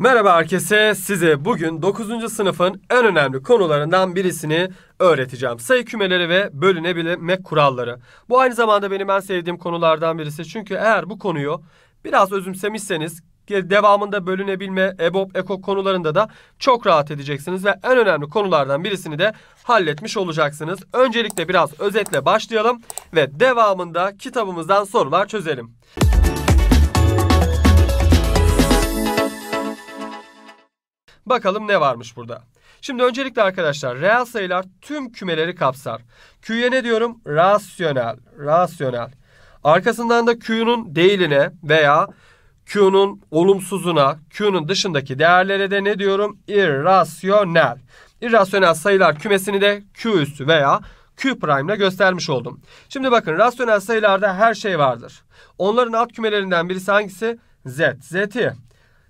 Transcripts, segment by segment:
Merhaba herkese. Size bugün 9. sınıfın en önemli konularından birisini öğreteceğim. Sayı kümeleri ve bölünebilmek kuralları. Bu aynı zamanda benim en sevdiğim konulardan birisi. Çünkü eğer bu konuyu biraz özümsemişseniz devamında bölünebilme, EBOB, EKO konularında da çok rahat edeceksiniz ve en önemli konulardan birisini de halletmiş olacaksınız. Öncelikle biraz özetle başlayalım ve devamında kitabımızdan sorular çözelim. Bakalım ne varmış burada. Şimdi öncelikle arkadaşlar reel sayılar tüm kümeleri kapsar. Q'ye ne diyorum? Rasyonel. Rasyonel. Arkasından da Q'nun değiline veya Q'nun olumsuzuna, Q'nun dışındaki değerlere de ne diyorum? İrrasyonel. İrrasyonel sayılar kümesini de Q üssü veya Q prime ile göstermiş oldum. Şimdi bakın rasyonel sayılarda her şey vardır. Onların alt kümelerinden birisi hangisi? Z. Z'ti.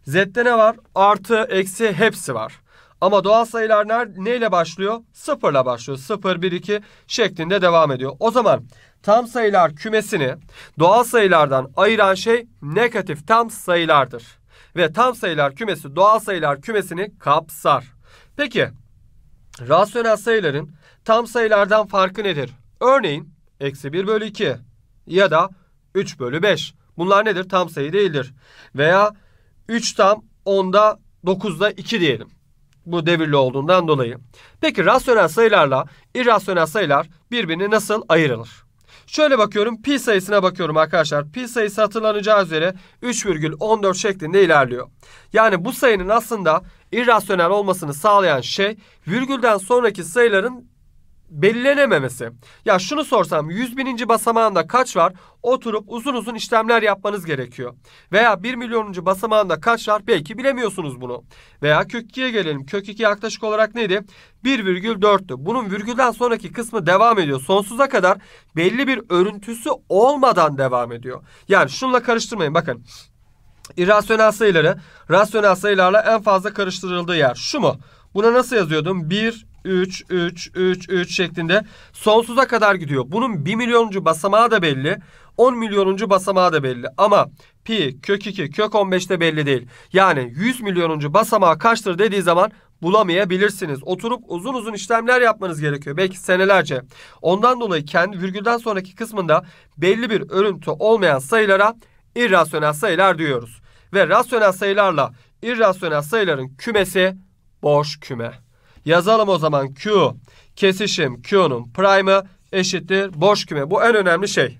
Z'de ne var? Artı, eksi hepsi var. Ama doğal sayılar ne, neyle başlıyor? Sıfırla başlıyor. Sıfır, bir, iki şeklinde devam ediyor. O zaman tam sayılar kümesini doğal sayılardan ayıran şey negatif tam sayılardır. Ve tam sayılar kümesi doğal sayılar kümesini kapsar. Peki rasyonel sayıların tam sayılardan farkı nedir? Örneğin eksi 1 bölü 2 ya da 3 bölü 5. Bunlar nedir? Tam sayı değildir. Veya 3 tam 10'da 9'da 2 diyelim. Bu devirli olduğundan dolayı. Peki rasyonel sayılarla irrasyonel sayılar birbirini nasıl ayırılır? Şöyle bakıyorum pi sayısına bakıyorum arkadaşlar. Pi sayısı hatırlanacağı üzere 3,14 şeklinde ilerliyor. Yani bu sayının aslında irrasyonel olmasını sağlayan şey virgülden sonraki sayıların belirlenememesi. Ya şunu sorsam 100 bininci basamağında kaç var? Oturup uzun uzun işlemler yapmanız gerekiyor. Veya 1 milyonuncu basamağında kaç var? Belki bilemiyorsunuz bunu. Veya kök 2'ye gelelim. Kök 2 yaklaşık olarak neydi? 1,4'tü. Bunun virgülden sonraki kısmı devam ediyor. Sonsuza kadar belli bir örüntüsü olmadan devam ediyor. Yani şunla karıştırmayın bakın. İrrasyonel sayıları rasyonel sayılarla en fazla karıştırıldığı yer şu mu? Buna nasıl yazıyordum? 1, 3, 3, 3, 3 şeklinde sonsuza kadar gidiyor. Bunun 1 milyonuncu basamağı da belli. 10 milyonuncu basamağı da belli. Ama pi kök 2 kök de belli değil. Yani 100 milyonuncu basamağı kaçtır dediği zaman bulamayabilirsiniz. Oturup uzun uzun işlemler yapmanız gerekiyor. Belki senelerce. Ondan dolayı kendi virgülden sonraki kısmında belli bir örüntü olmayan sayılara irrasyonel sayılar diyoruz. Ve rasyonel sayılarla irrasyonel sayıların kümesi boş küme. Yazalım o zaman Q kesişim Q'nun prime'ı eşittir boş küme. Bu en önemli şey.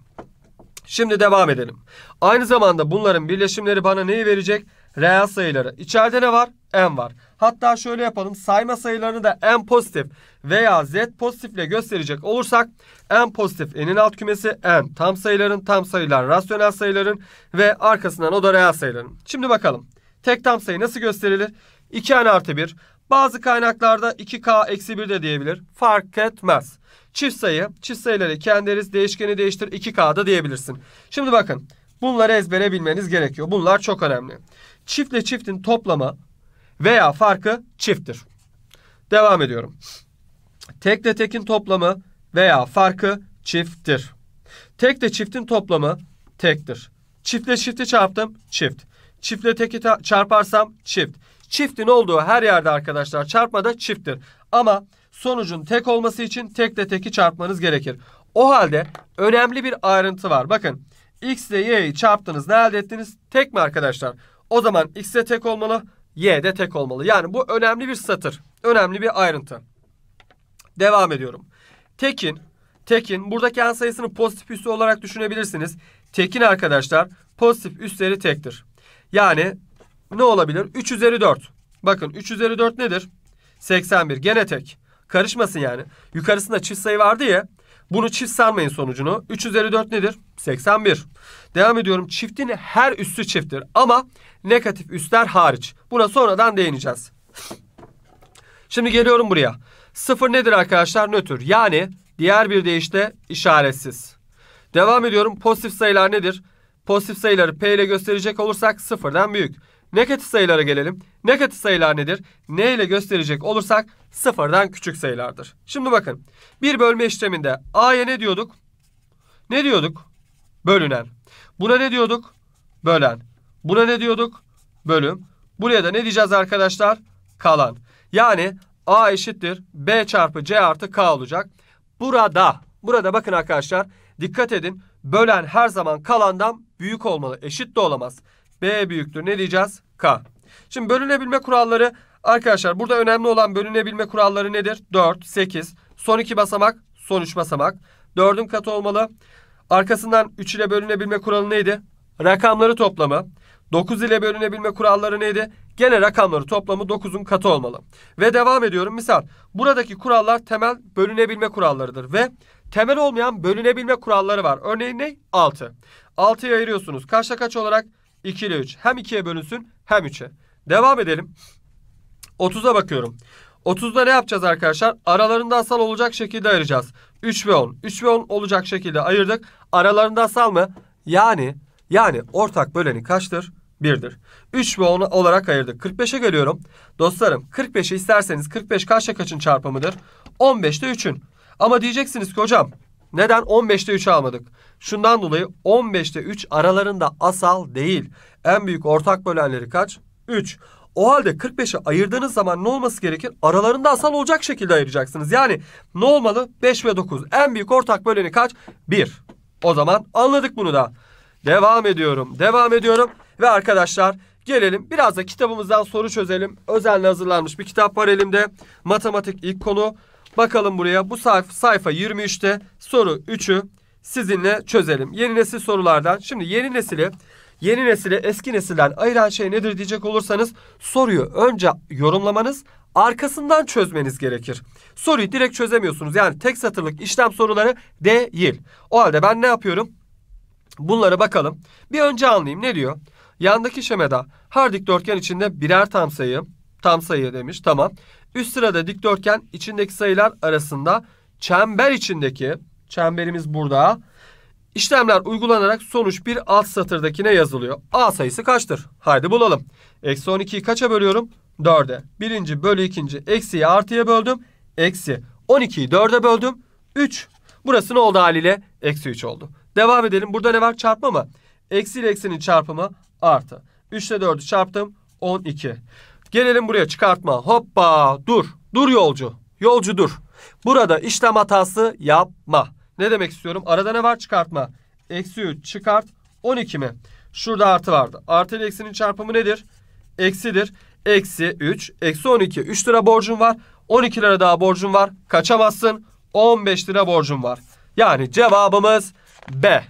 Şimdi devam edelim. Aynı zamanda bunların birleşimleri bana neyi verecek? Reel sayıları. İçeride ne var? M var. Hatta şöyle yapalım. Sayma sayılarını da M pozitif veya Z pozitifle gösterecek olursak M pozitif n'in alt kümesi N Tam sayıların, tam sayılar, rasyonel sayıların ve arkasından o da reel sayıların. Şimdi bakalım. Tek tam sayı nasıl gösterilir? 2n artı 1 bazı kaynaklarda 2K-1 de diyebilir. Fark etmez. Çift sayı, çift sayıları kendiniz değişkeni değiştir 2K da diyebilirsin. Şimdi bakın bunları ezbere bilmeniz gerekiyor. Bunlar çok önemli. Çiftle çiftin toplama veya farkı çifttir. Devam ediyorum. Tekle tekin toplamı veya farkı çifttir. Tekle çiftin toplamı tektir. Çiftle çifti çarptım çift. Çiftle teki çarparsam çift. Çiftin olduğu her yerde arkadaşlar çarpma da çifttir. Ama sonucun tek olması için tek de teki çarpmanız gerekir. O halde önemli bir ayrıntı var. Bakın x ile y'yi çarptınız ne elde ettiniz? Tek mi arkadaşlar? O zaman x de tek olmalı y de tek olmalı. Yani bu önemli bir satır. Önemli bir ayrıntı. Devam ediyorum. Tekin, tekin buradaki an sayısını pozitif üssü olarak düşünebilirsiniz. Tekin arkadaşlar pozitif üsleri tektir. Yani ne olabilir? 3 üzeri 4. Bakın 3 üzeri 4 nedir? 81. Gene tek. Karışmasın yani. Yukarısında çift sayı vardı ya. Bunu çift sarmayın sonucunu. 3 üzeri 4 nedir? 81. Devam ediyorum. Çiftin her üssü çifttir. Ama negatif üsler hariç. Buna sonradan değineceğiz. Şimdi geliyorum buraya. 0 nedir arkadaşlar? Nötr. Yani diğer bir deyişle işaretsiz. Devam ediyorum. Pozitif sayılar nedir? Pozitif sayıları P ile gösterecek olursak 0'dan büyük. Negatif sayılara gelelim. Negatif sayılar nedir? N ile gösterecek olursak sıfırdan küçük sayılardır. Şimdi bakın. Bir bölme işleminde A'ya ne diyorduk? Ne diyorduk? Bölünen. Buna ne diyorduk? Bölen. Buna ne diyorduk? Bölüm. Buraya da ne diyeceğiz arkadaşlar? Kalan. Yani A eşittir B çarpı C artı K olacak. Burada, burada bakın arkadaşlar dikkat edin. Bölen her zaman kalandan büyük olmalı. Eşit de olamaz. B büyüktür. Ne diyeceğiz? K. Şimdi bölünebilme kuralları arkadaşlar burada önemli olan bölünebilme kuralları nedir? 4, 8. Son iki basamak, son üç basamak. 4'ün katı olmalı. Arkasından 3 ile bölünebilme kuralı neydi? Rakamları toplamı. 9 ile bölünebilme kuralları neydi? Gene rakamları toplamı 9'un katı olmalı. Ve devam ediyorum. Misal buradaki kurallar temel bölünebilme kurallarıdır. Ve temel olmayan bölünebilme kuralları var. Örneğin ne? 6. 6'yı ayırıyorsunuz. Kaçla kaç olarak? 2 ile 3. Hem 2'ye bölünsün hem 3'e. Devam edelim. 30'a bakıyorum. 30'da ne yapacağız arkadaşlar? Aralarında asal olacak şekilde ayıracağız. 3 ve 10. 3 ve 10 olacak şekilde ayırdık. Aralarında asal mı? Yani yani ortak böleni kaçtır? 1'dir. 3 ve 10 olarak ayırdık. 45'e geliyorum. Dostlarım 45'i isterseniz 45 kaçla kaçın çarpımıdır? 15'te 3'ün. Ama diyeceksiniz ki hocam neden 15'te 3 almadık? Şundan dolayı 15'te 3 aralarında asal değil. En büyük ortak bölenleri kaç? 3. O halde 45'i ayırdığınız zaman ne olması gerekir? Aralarında asal olacak şekilde ayıracaksınız. Yani ne olmalı? 5 ve 9. En büyük ortak böleni kaç? 1. O zaman anladık bunu da. Devam ediyorum. Devam ediyorum. Ve arkadaşlar gelelim biraz da kitabımızdan soru çözelim. Özenle hazırlanmış bir kitap var elimde. Matematik ilk konu. Bakalım buraya bu sayfa, sayfa 23'te soru 3'ü sizinle çözelim. Yeni nesil sorulardan. Şimdi yeni nesili yeni nesile eski nesilden ayıran şey nedir diyecek olursanız soruyu önce yorumlamanız arkasından çözmeniz gerekir. Soruyu direkt çözemiyorsunuz. Yani tek satırlık işlem soruları değil. O halde ben ne yapıyorum? Bunlara bakalım. Bir önce anlayayım ne diyor? Yandaki şemada her dikdörtgen içinde birer tam sayı tam sayı demiş. Tamam. Üst sırada dikdörtgen içindeki sayılar arasında çember içindeki çemberimiz burada. İşlemler uygulanarak sonuç bir alt satırdakine yazılıyor. A sayısı kaçtır? Haydi bulalım. Eksi 12'yi kaça bölüyorum? 4'e. Birinci bölü ikinci eksiyi artıya böldüm. Eksi 12'yi 4'e böldüm. 3. Burası ne oldu haliyle? Eksi 3 oldu. Devam edelim. Burada ne var? Çarpma mı? Eksi ile eksinin çarpımı artı. 3 ile 4'ü çarptım. 12. Gelelim buraya çıkartma. Hoppa dur. Dur yolcu. Yolcu dur. Burada işlem hatası yapma. Ne demek istiyorum? Arada ne var? Çıkartma. Eksi 3 çıkart. 12 mi? Şurada artı vardı. Artı ile eksinin çarpımı nedir? Eksidir. Eksi 3. Eksi 12. 3 lira borcun var. 12 lira daha borcun var. Kaçamazsın. 15 lira borcun var. Yani cevabımız B.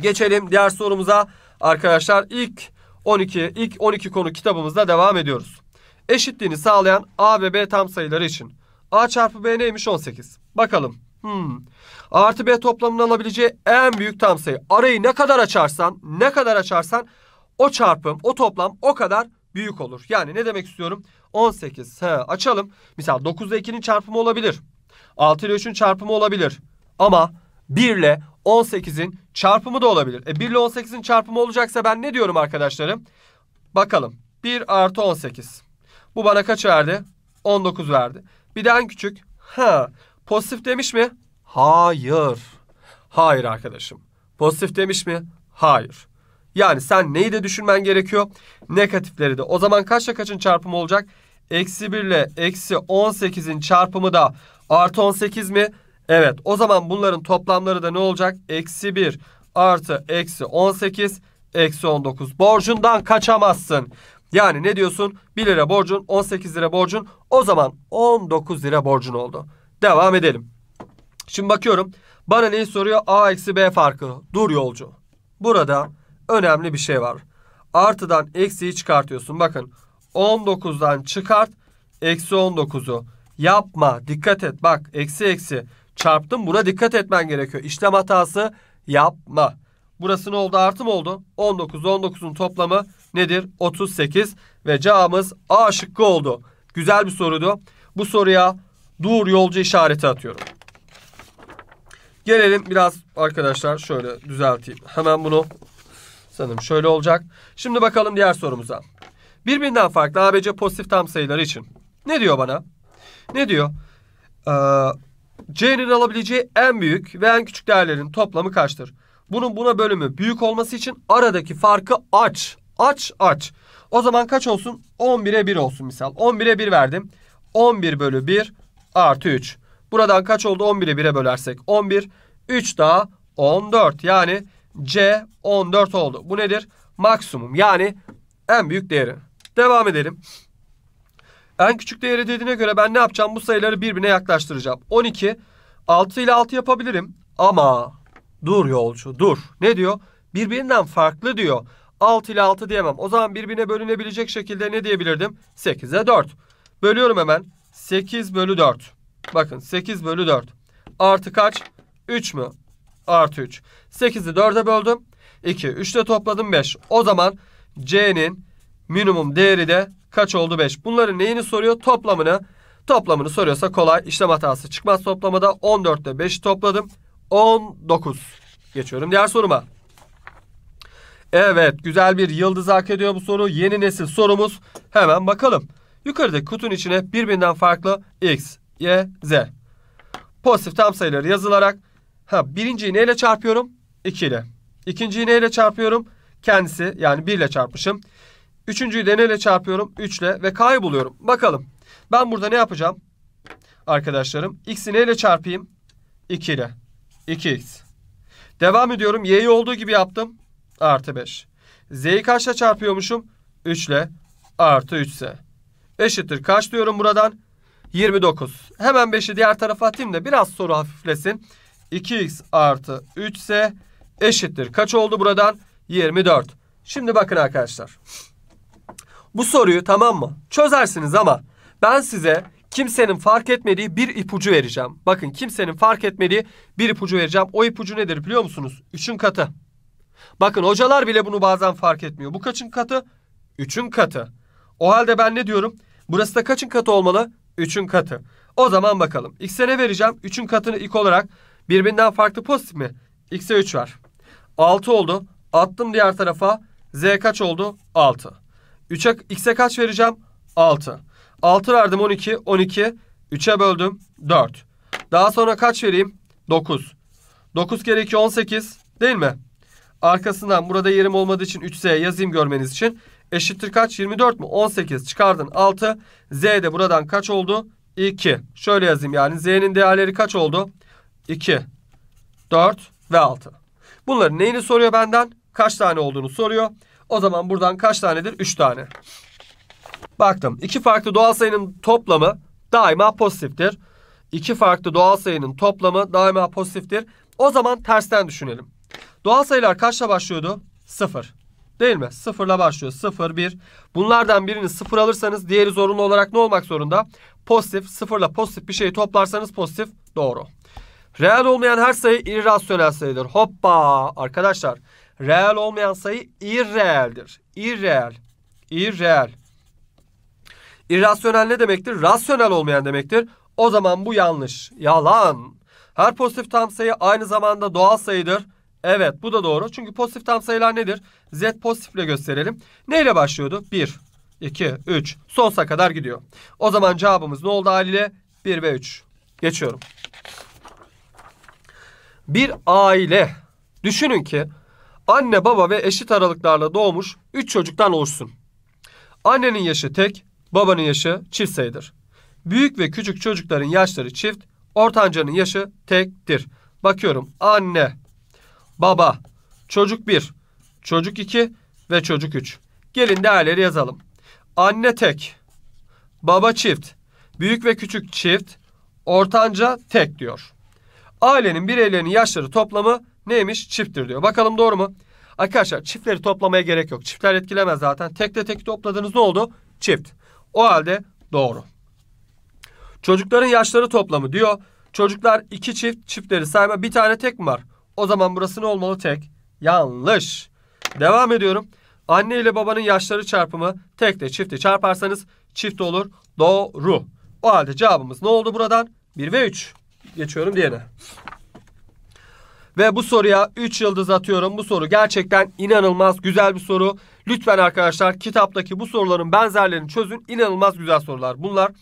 Geçelim diğer sorumuza. Arkadaşlar ilk 12 ilk 12 konu kitabımızda devam ediyoruz. Eşitliğini sağlayan A ve B tam sayıları için. A çarpı B neymiş 18. Bakalım. Hmm. A artı B toplamını alabileceği en büyük tam sayı. Arayı ne kadar açarsan ne kadar açarsan o çarpım o toplam o kadar büyük olur. Yani ne demek istiyorum? 18. He, açalım. Misal 9 ile 2'nin çarpımı olabilir. 6 ile 3'ün çarpımı olabilir. Ama 1 ile 18'in çarpımı da olabilir. E 1 ile 18'in çarpımı olacaksa ben ne diyorum arkadaşlarım? Bakalım. 1 artı 18. Bu bana kaç verdi? 19 verdi. Bir de en küçük. Ha. Pozitif demiş mi? Hayır. Hayır arkadaşım. Pozitif demiş mi? Hayır. Yani sen neyi de düşünmen gerekiyor? Negatifleri de. O zaman kaçla kaçın çarpımı olacak? Eksi 1 ile eksi 18'in çarpımı da artı 18 mi? Evet o zaman bunların toplamları da ne olacak? Eksi 1 artı eksi 18 eksi 19. Borcundan kaçamazsın. Yani ne diyorsun? 1 lira borcun 18 lira borcun o zaman 19 lira borcun oldu. Devam edelim. Şimdi bakıyorum. Bana neyi soruyor? A eksi B farkı. Dur yolcu. Burada önemli bir şey var. Artıdan eksiyi çıkartıyorsun. Bakın 19'dan çıkart eksi 19'u. Yapma dikkat et bak eksi eksi çarptım. Buna dikkat etmen gerekiyor. İşlem hatası yapma. Burası ne oldu? Artı mı oldu? 19 19'un toplamı nedir? 38 ve cevabımız A şıkkı oldu. Güzel bir soruydu. Bu soruya dur yolcu işareti atıyorum. Gelelim biraz arkadaşlar şöyle düzelteyim. Hemen bunu sanırım şöyle olacak. Şimdi bakalım diğer sorumuza. Birbirinden farklı ABC pozitif tam sayıları için. Ne diyor bana? Ne diyor? Ee, C'nin alabileceği en büyük ve en küçük değerlerin toplamı kaçtır? Bunun buna bölümü büyük olması için aradaki farkı aç. Aç aç. O zaman kaç olsun? 11'e 1 olsun misal. 11'e 1 verdim. 11 bölü 1 artı 3. Buradan kaç oldu? 11'e 1'e bölersek 11. 3 daha 14. Yani C 14 oldu. Bu nedir? Maksimum yani en büyük değeri. Devam edelim. En küçük değer dediğine göre ben ne yapacağım? Bu sayıları birbirine yaklaştıracağım. 12. 6 ile 6 yapabilirim. Ama dur yolcu dur. Ne diyor? Birbirinden farklı diyor. 6 ile 6 diyemem. O zaman birbirine bölünebilecek şekilde ne diyebilirdim? 8'e 4. Bölüyorum hemen. 8 bölü 4. Bakın 8 bölü 4. Artı kaç? 3 mü? Artı 3. 8'i 4'e böldüm. 2. 3 ile topladım 5. O zaman C'nin minimum değeri de Kaç oldu 5? Bunların neyini soruyor? Toplamını. Toplamını soruyorsa kolay. İşlem hatası çıkmaz toplamada. 14 ile 5'i topladım. 19. Geçiyorum diğer soruma. Evet güzel bir yıldız hak ediyor bu soru. Yeni nesil sorumuz. Hemen bakalım. Yukarıdaki kutunun içine birbirinden farklı x, y, z. Pozitif tam sayıları yazılarak ha, birinciyi neyle çarpıyorum? 2 ile. İkinciyi neyle çarpıyorum? Kendisi yani 1 ile çarpmışım. Üçüncüyü de neyle çarpıyorum? 3 ile ve k'yı buluyorum. Bakalım. Ben burada ne yapacağım? Arkadaşlarım x'i neyle çarpayım? 2 ile. 2x. Devam ediyorum. y'yi olduğu gibi yaptım. Artı 5. z'yi kaçla çarpıyormuşum? 3 ile. Artı 3 ise. Eşittir. Kaç diyorum buradan? 29. Hemen 5'i diğer tarafa atayım da biraz soru hafiflesin. 2x artı 3 ise eşittir. Kaç oldu buradan? 24. Şimdi bakın arkadaşlar. Bu soruyu tamam mı? Çözersiniz ama ben size kimsenin fark etmediği bir ipucu vereceğim. Bakın kimsenin fark etmediği bir ipucu vereceğim. O ipucu nedir biliyor musunuz? Üçün katı. Bakın hocalar bile bunu bazen fark etmiyor. Bu kaçın katı? Üçün katı. O halde ben ne diyorum? Burası da kaçın katı olmalı? Üçün katı. O zaman bakalım. X'e ne vereceğim? Üçün katını ilk olarak birbirinden farklı pozitif mi? X'e 3 var. 6 oldu. Attım diğer tarafa. Z kaç oldu? 6. 3'e x'e kaç vereceğim? 6. 6 verdim 12. 12. 3'e böldüm 4. Daha sonra kaç vereyim? 9. 9 kere 2 18 değil mi? Arkasından burada yerim olmadığı için 3S yazayım görmeniz için. Eşittir kaç? 24 mu? 18 çıkardın 6. Z de buradan kaç oldu? 2. Şöyle yazayım yani. Z'nin değerleri kaç oldu? 2, 4 ve 6. Bunların neyini soruyor benden? Kaç tane olduğunu soruyor. O zaman buradan kaç tanedir? 3 tane. Baktım. İki farklı doğal sayının toplamı daima pozitiftir. İki farklı doğal sayının toplamı daima pozitiftir. O zaman tersten düşünelim. Doğal sayılar kaçla başlıyordu? 0. Değil mi? Sıfırla başlıyor. 0, 1. Bunlardan birini sıfır alırsanız diğeri zorunlu olarak ne olmak zorunda? Pozitif. Sıfırla pozitif bir şeyi toplarsanız pozitif. Doğru. Reel olmayan her sayı irrasyonel sayıdır. Hoppa! Arkadaşlar Reel olmayan sayı irreeldir. İrreel. İrreel. İrrasyonel ne demektir? Rasyonel olmayan demektir. O zaman bu yanlış. Yalan. Her pozitif tam sayı aynı zamanda doğal sayıdır. Evet bu da doğru. Çünkü pozitif tam sayılar nedir? Z pozitifle gösterelim. Neyle başlıyordu? 1, 2, 3. sonsa kadar gidiyor. O zaman cevabımız ne oldu haliyle? 1 ve 3. Geçiyorum. Bir aile. Düşünün ki Anne baba ve eşit aralıklarla doğmuş 3 çocuktan oluşsun. Annenin yaşı tek, babanın yaşı çift sayıdır. Büyük ve küçük çocukların yaşları çift, ortancanın yaşı tektir. Bakıyorum anne, baba, çocuk 1, çocuk 2 ve çocuk 3. Gelin değerleri yazalım. Anne tek, baba çift, büyük ve küçük çift, ortanca tek diyor. Ailenin bireylerinin yaşları toplamı neymiş? Çifttir diyor. Bakalım doğru mu? Arkadaşlar çiftleri toplamaya gerek yok. Çiftler etkilemez zaten. Tekle tek topladığınız ne oldu? Çift. O halde doğru. Çocukların yaşları toplamı diyor. Çocuklar iki çift çiftleri sayma bir tane tek mi var? O zaman burası ne olmalı tek? Yanlış. Devam ediyorum. Anne ile babanın yaşları çarpımı tekle çifti çarparsanız çift olur. Doğru. O halde cevabımız ne oldu buradan? 1 ve 3. Geçiyorum diğerine. Ve bu soruya 3 yıldız atıyorum. Bu soru gerçekten inanılmaz güzel bir soru. Lütfen arkadaşlar kitaptaki bu soruların benzerlerini çözün. İnanılmaz güzel sorular bunlar.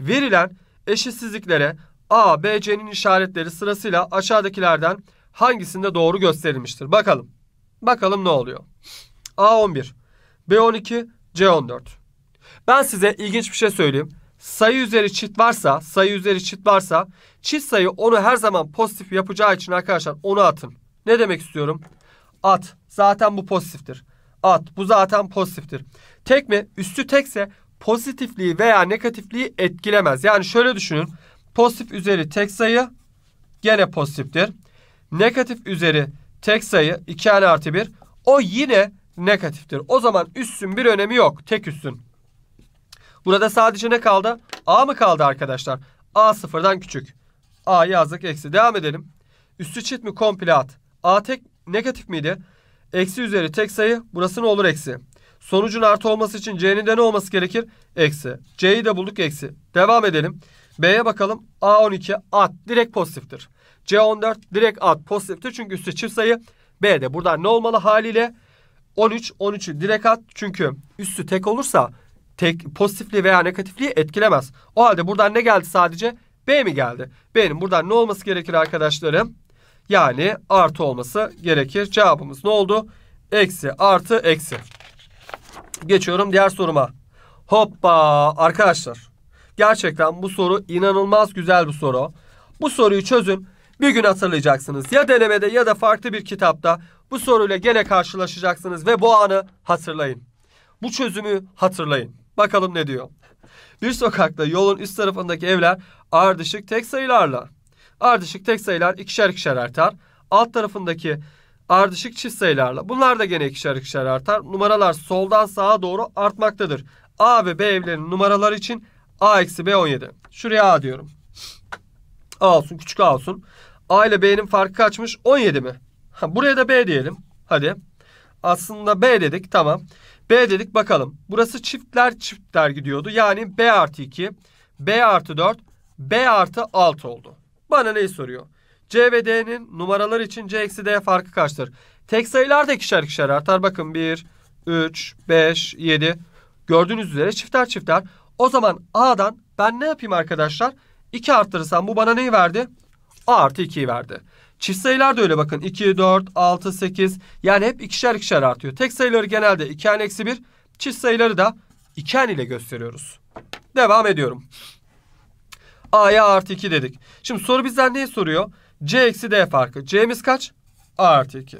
Verilen eşitsizliklere A, B, C'nin işaretleri sırasıyla aşağıdakilerden hangisinde doğru gösterilmiştir? Bakalım. Bakalım ne oluyor? A11, B12, C14. Ben size ilginç bir şey söyleyeyim sayı üzeri çift varsa, sayı üzeri çift varsa çift sayı onu her zaman pozitif yapacağı için arkadaşlar onu atın. Ne demek istiyorum? At. Zaten bu pozitiftir. At. Bu zaten pozitiftir. Tek mi? Üstü tekse pozitifliği veya negatifliği etkilemez. Yani şöyle düşünün. Pozitif üzeri tek sayı gene pozitiftir. Negatif üzeri tek sayı 2 artı 1. O yine negatiftir. O zaman üssün bir önemi yok. Tek üssün. Burada sadece ne kaldı? A mı kaldı arkadaşlar? A sıfırdan küçük. A yazdık eksi. Devam edelim. Üstü çift mi komple at. A tek negatif miydi? Eksi üzeri tek sayı. Burası ne olur eksi. Sonucun artı olması için C'nin de ne olması gerekir? Eksi. C'yi de bulduk eksi. Devam edelim. B'ye bakalım. A 12 at direkt pozitiftir. C 14 direkt at pozitiftir. Çünkü üstü çift sayı. B'de buradan ne olmalı haliyle? 13 13'ü direkt at. Çünkü üstü tek olursa tek pozitifliği veya negatifliği etkilemez. O halde buradan ne geldi sadece? B mi geldi? B'nin buradan ne olması gerekir arkadaşlarım? Yani artı olması gerekir. Cevabımız ne oldu? Eksi artı eksi. Geçiyorum diğer soruma. Hoppa arkadaşlar. Gerçekten bu soru inanılmaz güzel bir soru. Bu soruyu çözün. Bir gün hatırlayacaksınız. Ya denemede ya da farklı bir kitapta bu soruyla gene karşılaşacaksınız ve bu anı hatırlayın. Bu çözümü hatırlayın. Bakalım ne diyor. Bir sokakta yolun üst tarafındaki evler ardışık tek sayılarla. Ardışık tek sayılar ikişer ikişer artar. Alt tarafındaki ardışık çift sayılarla. Bunlar da gene ikişer ikişer artar. Numaralar soldan sağa doğru artmaktadır. A ve B evlerinin numaraları için A eksi B 17. Şuraya A diyorum. A olsun küçük A olsun. A ile B'nin farkı kaçmış? 17 mi? buraya da B diyelim. Hadi. Aslında B dedik tamam. B dedik bakalım. Burası çiftler çiftler gidiyordu. Yani B artı 2, B artı 4, B artı 6 oldu. Bana neyi soruyor? C ve D'nin numaralar için C eksi D farkı kaçtır? Tek sayılar da ikişer ikişer artar. Bakın 1, 3, 5, 7. Gördüğünüz üzere çiftler çiftler. O zaman A'dan ben ne yapayım arkadaşlar? 2 arttırırsam bu bana neyi verdi? A artı 2'yi verdi. Çift sayılar da öyle bakın. 2, 4, 6, 8 yani hep ikişer ikişer artıyor. Tek sayıları genelde 2n eksi 1. Çift sayıları da 2n ile gösteriyoruz. Devam ediyorum. A'ya artı 2 dedik. Şimdi soru bizden neyi soruyor? C eksi D farkı. C'miz kaç? A artı 2.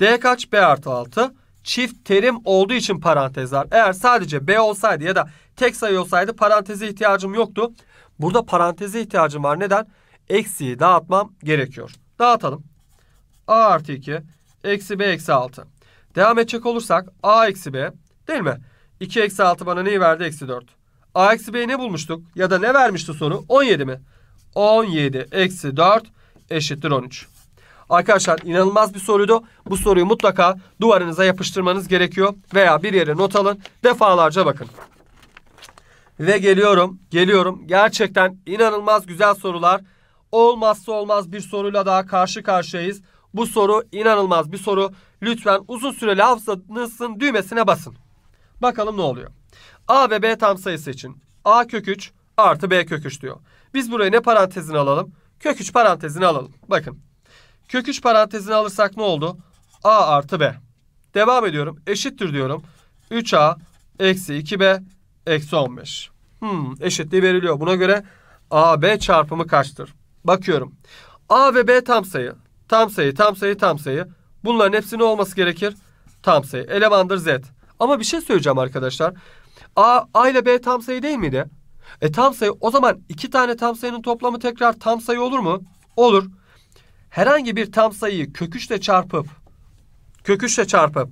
D kaç? B artı 6. Çift terim olduğu için parantezler. Eğer sadece B olsaydı ya da tek sayı olsaydı paranteze ihtiyacım yoktu. Burada paranteze ihtiyacım var. Neden? Eksiyi dağıtmam gerekiyor. Dağıtalım. A artı 2 eksi B eksi 6. Devam edecek olursak A eksi B değil mi? 2 eksi 6 bana neyi verdi? Eksi 4. A eksi B'yi ne bulmuştuk? Ya da ne vermişti soru? 17 mi? 17 eksi 4 eşittir 13. Arkadaşlar inanılmaz bir soruydu. Bu soruyu mutlaka duvarınıza yapıştırmanız gerekiyor. Veya bir yere not alın. Defalarca bakın. Ve geliyorum. Geliyorum. Gerçekten inanılmaz güzel sorular olmazsa olmaz bir soruyla daha karşı karşıyayız. Bu soru inanılmaz bir soru. Lütfen uzun süreli hafızanızın düğmesine basın. Bakalım ne oluyor. A ve B tam sayısı için A kök 3 artı B kök 3 diyor. Biz burayı ne parantezine alalım? Kök 3 parantezine alalım. Bakın. Kök 3 parantezine alırsak ne oldu? A artı B. Devam ediyorum. Eşittir diyorum. 3A eksi 2B eksi 15. Hmm, eşitliği veriliyor. Buna göre AB çarpımı kaçtır? Bakıyorum. A ve B tam sayı. Tam sayı, tam sayı, tam sayı. Bunların hepsinin olması gerekir? Tam sayı. Elemandır Z. Ama bir şey söyleyeceğim arkadaşlar. A, A ile B tam sayı değil miydi? E tam sayı o zaman iki tane tam sayının toplamı tekrar tam sayı olur mu? Olur. Herhangi bir tam sayıyı köküçle çarpıp köküçle çarpıp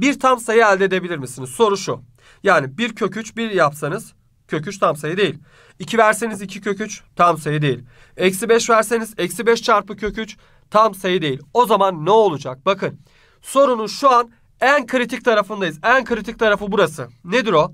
bir tam sayı elde edebilir misiniz? Soru şu. Yani bir köküç bir yapsanız Kök 3 tam sayı değil. 2 verseniz 2 kök 3 tam sayı değil. Eksi 5 verseniz eksi 5 çarpı kök 3 tam sayı değil. O zaman ne olacak? Bakın sorunun şu an en kritik tarafındayız. En kritik tarafı burası. Nedir o?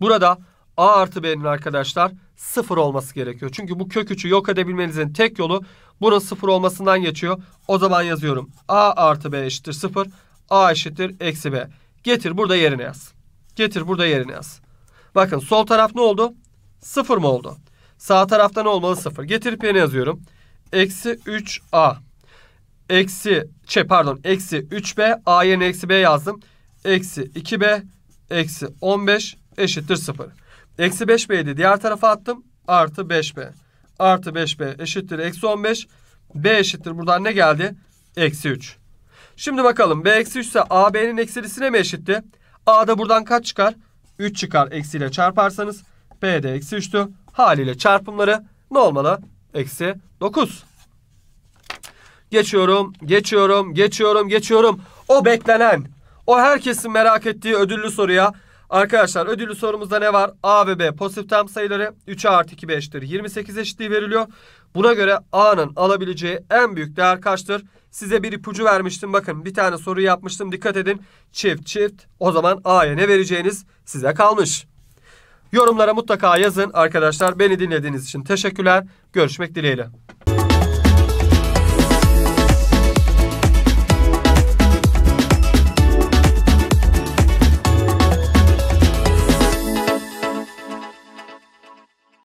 Burada a artı b'nin arkadaşlar sıfır olması gerekiyor. Çünkü bu kök 3'ü yok edebilmenizin tek yolu bunun sıfır olmasından geçiyor. O zaman yazıyorum. a artı b eşittir sıfır. a eşittir eksi b. Getir burada yerine yaz. Getir burada yerine yaz. Bakın sol taraf ne oldu? 0 mı oldu? Sağ tarafta ne olmalı? 0. Getirip yerine yazıyorum. Eksi 3a. Eksi, şey pardon eksi 3b. A yerine eksi b yazdım. Eksi 2b. Eksi 15 eşittir 0. Eksi 5b'ydi. Diğer tarafa attım. Artı 5b. Artı 5b eşittir. Eksi 15. b eşittir. Buradan ne geldi? Eksi 3. Şimdi bakalım. b eksi 3 ise a b'nin eksilisine mi eşitti? a da buradan kaç çıkar? 3 çıkar eksiyle çarparsanız P de eksi 3'tü. Haliyle çarpımları ne olmalı? Eksi 9. Geçiyorum, geçiyorum, geçiyorum, geçiyorum. O beklenen, o herkesin merak ettiği ödüllü soruya Arkadaşlar ödüllü sorumuzda ne var? A ve B pozitif tam sayıları 3'e artı 2 5'tir. 28 eşitliği veriliyor. Buna göre A'nın alabileceği en büyük değer kaçtır? Size bir ipucu vermiştim. Bakın bir tane soru yapmıştım. Dikkat edin. Çift çift. O zaman A'ya ne vereceğiniz size kalmış. Yorumlara mutlaka yazın arkadaşlar. Beni dinlediğiniz için teşekkürler. Görüşmek dileğiyle.